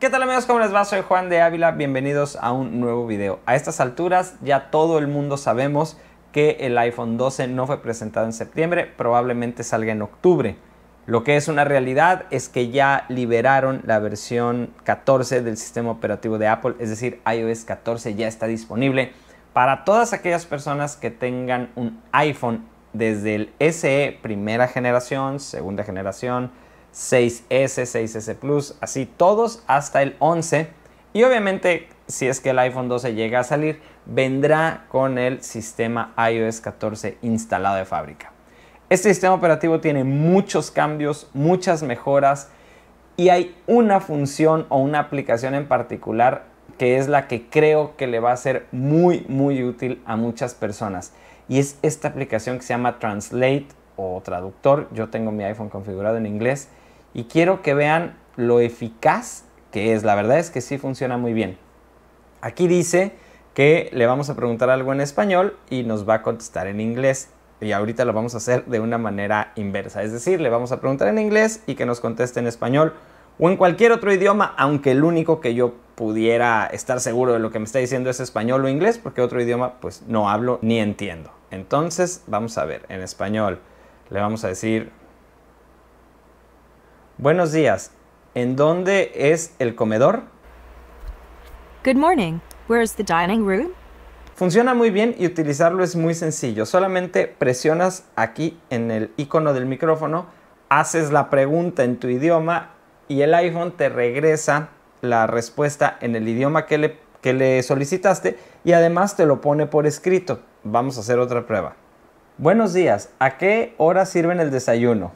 ¿Qué tal amigos? ¿Cómo les va? Soy Juan de Ávila, bienvenidos a un nuevo video. A estas alturas ya todo el mundo sabemos que el iPhone 12 no fue presentado en septiembre, probablemente salga en octubre. Lo que es una realidad es que ya liberaron la versión 14 del sistema operativo de Apple, es decir, iOS 14 ya está disponible para todas aquellas personas que tengan un iPhone desde el SE primera generación, segunda generación, 6S, 6S Plus, así todos hasta el 11. Y obviamente si es que el iPhone 12 llega a salir, vendrá con el sistema iOS 14 instalado de fábrica. Este sistema operativo tiene muchos cambios, muchas mejoras y hay una función o una aplicación en particular que es la que creo que le va a ser muy muy útil a muchas personas y es esta aplicación que se llama Translate o traductor. Yo tengo mi iPhone configurado en inglés y quiero que vean lo eficaz que es. La verdad es que sí funciona muy bien. Aquí dice que le vamos a preguntar algo en español y nos va a contestar en inglés. Y ahorita lo vamos a hacer de una manera inversa. Es decir, le vamos a preguntar en inglés y que nos conteste en español o en cualquier otro idioma, aunque el único que yo pudiera estar seguro de lo que me está diciendo es español o inglés, porque otro idioma pues no hablo ni entiendo. Entonces, vamos a ver, en español le vamos a decir, buenos días, ¿en dónde es el comedor? Good morning, where is the dining room? Funciona muy bien y utilizarlo es muy sencillo. Solamente presionas aquí en el icono del micrófono, haces la pregunta en tu idioma y el iPhone te regresa la respuesta en el idioma que le, que le solicitaste y además te lo pone por escrito. Vamos a hacer otra prueba. Buenos días. ¿A qué hora sirven el desayuno?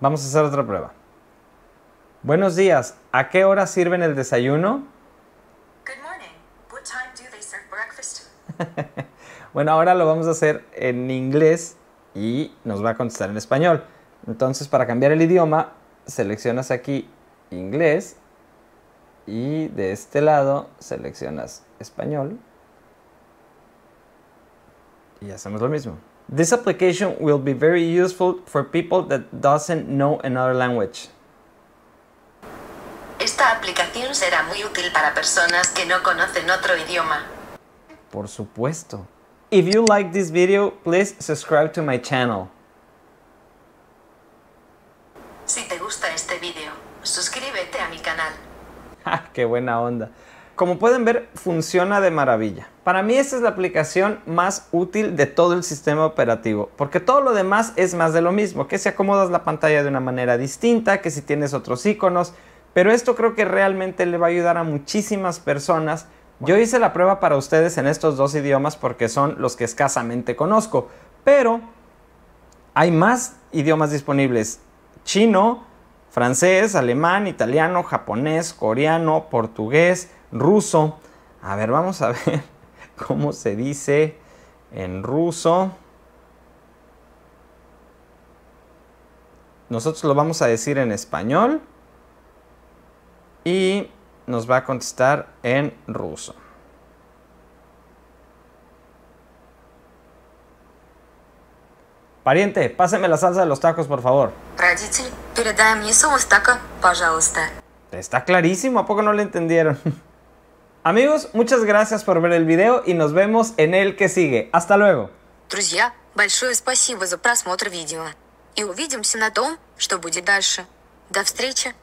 Vamos a hacer otra prueba. Buenos días. ¿A qué hora sirven el desayuno? bueno, ahora lo vamos a hacer en inglés y nos va a contestar en español. Entonces, para cambiar el idioma, seleccionas aquí inglés y de este lado seleccionas español y hacemos lo mismo. This application will be very useful for people that doesn't know another language. Esta aplicación será muy útil para personas que no conocen otro idioma. Por supuesto. If you like this video, please subscribe to my channel. Si te gusta este video, suscríbete a mi canal. ¡Ah, qué buena onda! Como pueden ver, funciona de maravilla. Para mí esta es la aplicación más útil de todo el sistema operativo, porque todo lo demás es más de lo mismo, que si acomodas la pantalla de una manera distinta, que si tienes otros iconos, pero esto creo que realmente le va a ayudar a muchísimas personas yo hice la prueba para ustedes en estos dos idiomas porque son los que escasamente conozco, pero hay más idiomas disponibles. Chino, francés, alemán, italiano, japonés, coreano, portugués, ruso. A ver, vamos a ver cómo se dice en ruso. Nosotros lo vamos a decir en español. Y nos va a contestar en ruso. Pariente, páseme la salsa de los tacos, por favor. Está clarísimo, ¿a poco no le entendieron? Amigos, muchas gracias por ver el video y nos vemos en el que sigue. Hasta luego. Друзья, большое спасибо за просмотр видео. И увидимся на том, что будет дальше. До встречи!